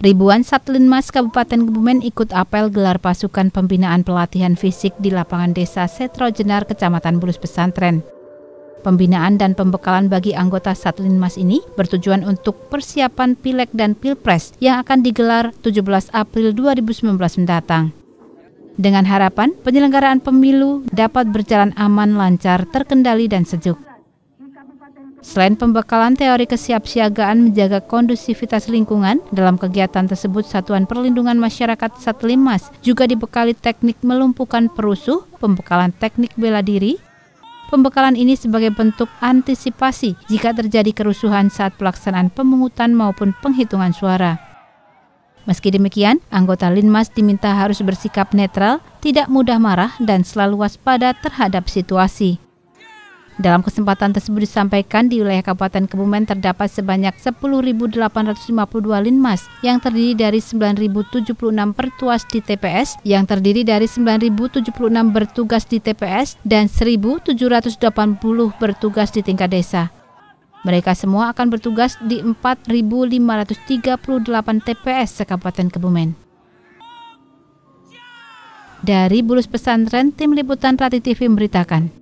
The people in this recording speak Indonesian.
Ribuan Satlinmas Kabupaten Kebumen ikut apel gelar pasukan pembinaan pelatihan fisik di lapangan desa Setrojenar, Kecamatan Bulus Pesantren. Pembinaan dan pembekalan bagi anggota Satlinmas ini bertujuan untuk persiapan Pileg dan Pilpres yang akan digelar 17 April 2019 mendatang. Dengan harapan penyelenggaraan pemilu dapat berjalan aman, lancar, terkendali, dan sejuk. Selain pembekalan teori kesiapsiagaan menjaga kondusivitas lingkungan, dalam kegiatan tersebut Satuan Perlindungan Masyarakat Satlimas juga dibekali teknik melumpuhkan perusuh, pembekalan teknik bela diri, Pembekalan ini sebagai bentuk antisipasi jika terjadi kerusuhan saat pelaksanaan pemungutan maupun penghitungan suara. Meski demikian, anggota Linmas diminta harus bersikap netral, tidak mudah marah, dan selalu waspada terhadap situasi. Dalam kesempatan tersebut disampaikan di wilayah Kabupaten Kebumen terdapat sebanyak 10.852 linmas yang terdiri dari 9.076 pertuas di TPS, yang terdiri dari 9.076 bertugas di TPS dan 1.780 bertugas di tingkat desa. Mereka semua akan bertugas di 4.538 TPS sekabupaten Kebumen. Dari Bulus Pesantren, Tim Liputan Rati TV memberitakan.